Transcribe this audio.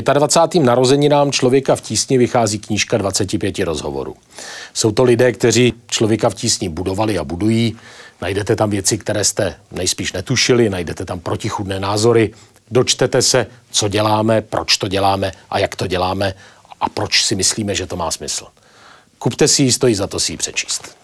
25. narozeninám člověka v tísni vychází knížka 25 rozhovorů. Jsou to lidé, kteří člověka v tísni budovali a budují. Najdete tam věci, které jste nejspíš netušili, najdete tam protichudné názory. Dočtete se, co děláme, proč to děláme a jak to děláme a proč si myslíme, že to má smysl. Kupte si ji, stojí za to si ji přečíst.